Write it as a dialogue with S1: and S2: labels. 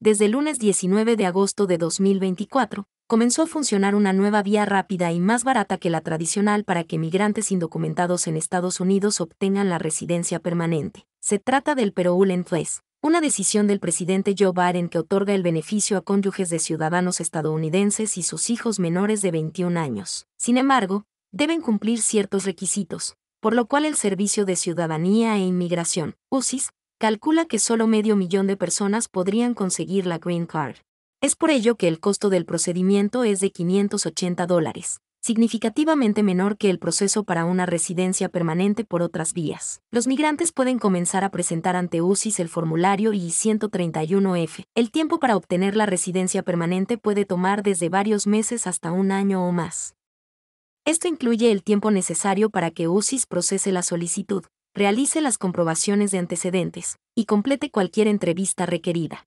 S1: desde el lunes 19 de agosto de 2024, comenzó a funcionar una nueva vía rápida y más barata que la tradicional para que migrantes indocumentados en Estados Unidos obtengan la residencia permanente. Se trata del perú en una decisión del presidente Joe Biden que otorga el beneficio a cónyuges de ciudadanos estadounidenses y sus hijos menores de 21 años. Sin embargo, deben cumplir ciertos requisitos, por lo cual el Servicio de Ciudadanía e Inmigración, UCIS, calcula que solo medio millón de personas podrían conseguir la Green Card. Es por ello que el costo del procedimiento es de 580 dólares, significativamente menor que el proceso para una residencia permanente por otras vías. Los migrantes pueden comenzar a presentar ante UCIS el formulario I-131F. El tiempo para obtener la residencia permanente puede tomar desde varios meses hasta un año o más. Esto incluye el tiempo necesario para que UCIS procese la solicitud, realice las comprobaciones de antecedentes y complete cualquier entrevista requerida.